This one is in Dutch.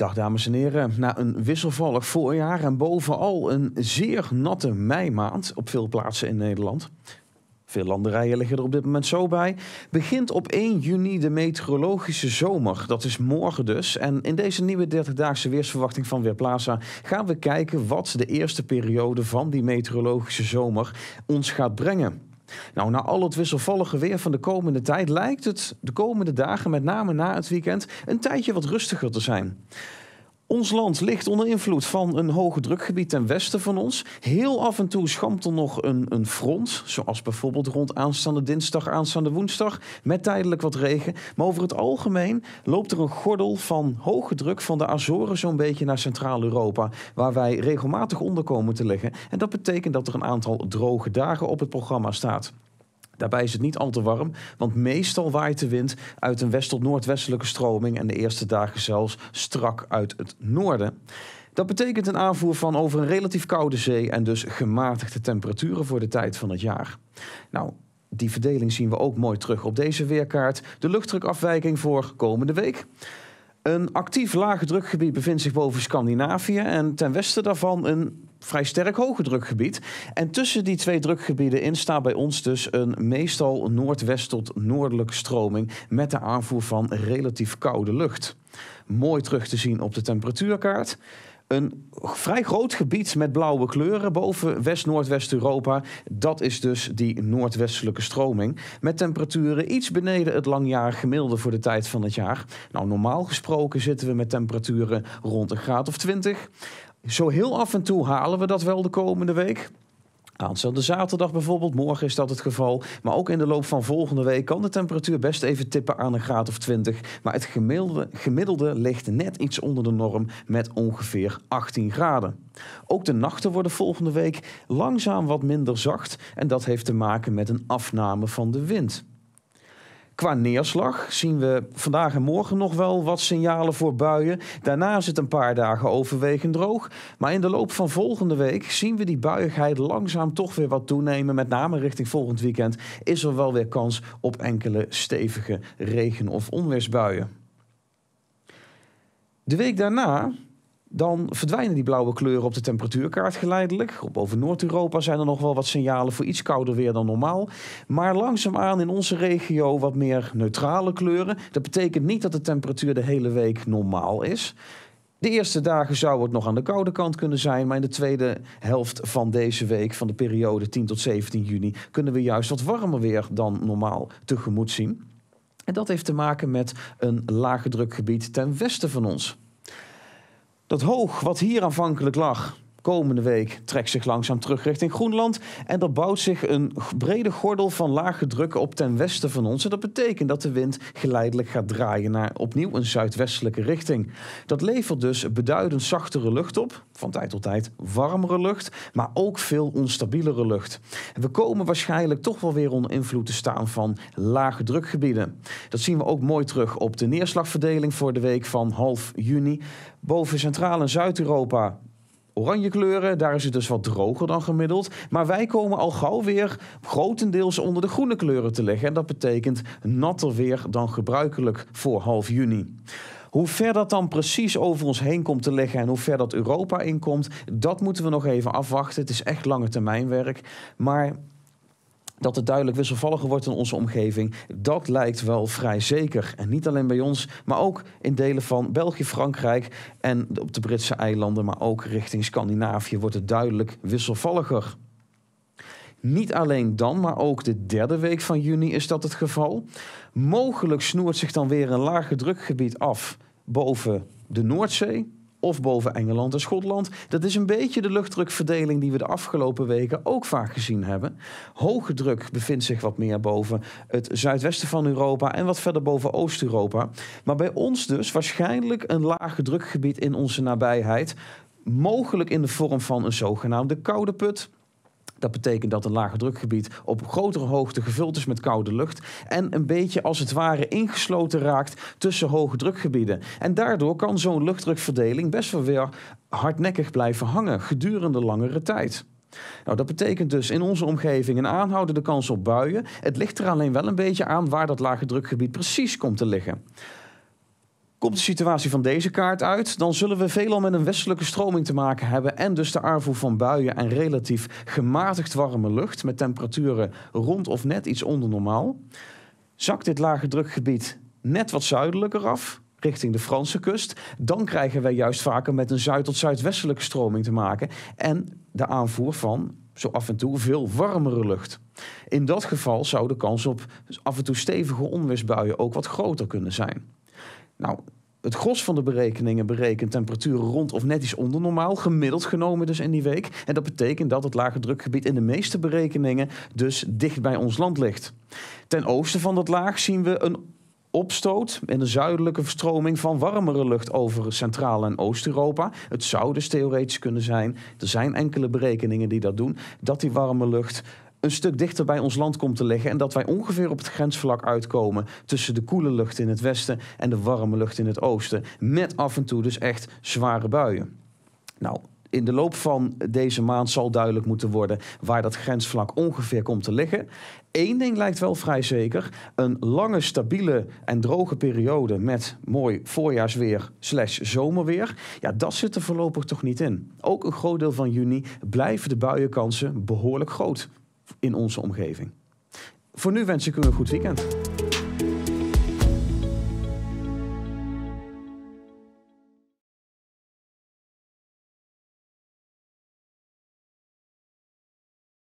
Dag dames en heren. Na een wisselvallig voorjaar en bovenal een zeer natte meimaand op veel plaatsen in Nederland. Veel landerijen liggen er op dit moment zo bij. Begint op 1 juni de meteorologische zomer. Dat is morgen dus. En in deze nieuwe 30-daagse weersverwachting van Weerplaza gaan we kijken wat de eerste periode van die meteorologische zomer ons gaat brengen. Nou, na al het wisselvallige weer van de komende tijd lijkt het de komende dagen, met name na het weekend, een tijdje wat rustiger te zijn. Ons land ligt onder invloed van een hoge drukgebied ten westen van ons. Heel af en toe schampt er nog een, een front, zoals bijvoorbeeld rond aanstaande dinsdag, aanstaande woensdag, met tijdelijk wat regen. Maar over het algemeen loopt er een gordel van hoge druk van de Azoren zo'n beetje naar Centraal-Europa, waar wij regelmatig onder komen te liggen. En dat betekent dat er een aantal droge dagen op het programma staat. Daarbij is het niet al te warm, want meestal waait de wind uit een west tot noordwestelijke stroming en de eerste dagen zelfs strak uit het noorden. Dat betekent een aanvoer van over een relatief koude zee en dus gematigde temperaturen voor de tijd van het jaar. Nou, die verdeling zien we ook mooi terug op deze weerkaart. De luchtdrukafwijking voor komende week. Een actief lage drukgebied bevindt zich boven Scandinavië en ten westen daarvan een vrij sterk hoge drukgebied. En tussen die twee drukgebieden in staat bij ons dus een meestal noordwest tot noordelijke stroming met de aanvoer van relatief koude lucht. Mooi terug te zien op de temperatuurkaart. Een vrij groot gebied met blauwe kleuren boven West-Noordwest-Europa. Dat is dus die noordwestelijke stroming. Met temperaturen iets beneden het langjarig gemiddelde voor de tijd van het jaar. Nou, normaal gesproken zitten we met temperaturen rond een graad of 20 zo heel af en toe halen we dat wel de komende week. Aanstaande zaterdag bijvoorbeeld, morgen is dat het geval. Maar ook in de loop van volgende week kan de temperatuur best even tippen aan een graad of 20. Maar het gemiddelde, gemiddelde ligt net iets onder de norm met ongeveer 18 graden. Ook de nachten worden volgende week langzaam wat minder zacht. En dat heeft te maken met een afname van de wind. Qua neerslag zien we vandaag en morgen nog wel wat signalen voor buien. Daarna is het een paar dagen overwegend droog. Maar in de loop van volgende week zien we die buigheid langzaam toch weer wat toenemen. Met name richting volgend weekend is er wel weer kans op enkele stevige regen- of onweersbuien. De week daarna dan verdwijnen die blauwe kleuren op de temperatuurkaart geleidelijk. Op boven Noord-Europa zijn er nog wel wat signalen voor iets kouder weer dan normaal. Maar langzaamaan in onze regio wat meer neutrale kleuren. Dat betekent niet dat de temperatuur de hele week normaal is. De eerste dagen zou het nog aan de koude kant kunnen zijn, maar in de tweede helft van deze week, van de periode 10 tot 17 juni, kunnen we juist wat warmer weer dan normaal tegemoet zien. En dat heeft te maken met een lage drukgebied ten westen van ons. Dat hoog wat hier aanvankelijk lag, Komende week trekt zich langzaam terug richting Groenland en er bouwt zich een brede gordel van lage druk op ten westen van ons. En dat betekent dat de wind geleidelijk gaat draaien naar opnieuw een zuidwestelijke richting. Dat levert dus beduidend zachtere lucht op, van tijd tot tijd warmere lucht, maar ook veel onstabielere lucht. we komen waarschijnlijk toch wel weer onder invloed te staan van lage drukgebieden. Dat zien we ook mooi terug op de neerslagverdeling voor de week van half juni. Boven Centraal- en Zuid-Europa oranje kleuren. Daar is het dus wat droger dan gemiddeld. Maar wij komen al gauw weer grotendeels onder de groene kleuren te liggen. En dat betekent natter weer dan gebruikelijk voor half juni. Hoe ver dat dan precies over ons heen komt te leggen en hoe ver dat Europa inkomt, dat moeten we nog even afwachten. Het is echt lange termijnwerk, Maar dat het duidelijk wisselvalliger wordt in onze omgeving, dat lijkt wel vrij zeker. En niet alleen bij ons, maar ook in delen van België, Frankrijk en op de Britse eilanden, maar ook richting Scandinavië wordt het duidelijk wisselvalliger. Niet alleen dan, maar ook de derde week van juni is dat het geval. Mogelijk snoert zich dan weer een lage drukgebied af boven de Noordzee, of boven Engeland en Schotland. Dat is een beetje de luchtdrukverdeling die we de afgelopen weken ook vaak gezien hebben. Hoge druk bevindt zich wat meer boven het zuidwesten van Europa en wat verder boven Oost-Europa. Maar bij ons dus waarschijnlijk een lage drukgebied in onze nabijheid. Mogelijk in de vorm van een zogenaamde koude put dat betekent dat een lage drukgebied op grotere hoogte gevuld is met koude lucht en een beetje als het ware ingesloten raakt tussen hoge drukgebieden. En daardoor kan zo'n luchtdrukverdeling best wel weer hardnekkig blijven hangen gedurende langere tijd. Nou, dat betekent dus in onze omgeving een aanhoudende kans op buien. Het ligt er alleen wel een beetje aan waar dat lage drukgebied precies komt te liggen. Komt de situatie van deze kaart uit, dan zullen we veelal met een westelijke stroming te maken hebben en dus de aanvoer van buien en relatief gematigd warme lucht met temperaturen rond of net iets onder normaal. Zakt dit lage drukgebied net wat zuidelijker af, richting de Franse kust, dan krijgen wij juist vaker met een zuid- tot zuidwestelijke stroming te maken en de aanvoer van zo af en toe veel warmere lucht. In dat geval zou de kans op af en toe stevige onweersbuien ook wat groter kunnen zijn. Nou, het gros van de berekeningen berekent temperaturen rond of net iets onder normaal, gemiddeld genomen dus in die week. En dat betekent dat het lage drukgebied in de meeste berekeningen dus dicht bij ons land ligt. Ten oosten van dat laag zien we een opstoot en een zuidelijke verstroming van warmere lucht over Centraal- en Oost-Europa. Het zou dus theoretisch kunnen zijn, er zijn enkele berekeningen die dat doen, dat die warme lucht een stuk dichter bij ons land komt te liggen en dat wij ongeveer op het grensvlak uitkomen tussen de koele lucht in het westen en de warme lucht in het oosten, met af en toe dus echt zware buien. Nou, in de loop van deze maand zal duidelijk moeten worden waar dat grensvlak ongeveer komt te liggen. Eén ding lijkt wel vrij zeker: een lange, stabiele en droge periode met mooi voorjaarsweer slash zomerweer. Ja, dat zit er voorlopig toch niet in. Ook een groot deel van juni blijven de buienkansen behoorlijk groot in onze omgeving. Voor nu wens ik u een goed weekend.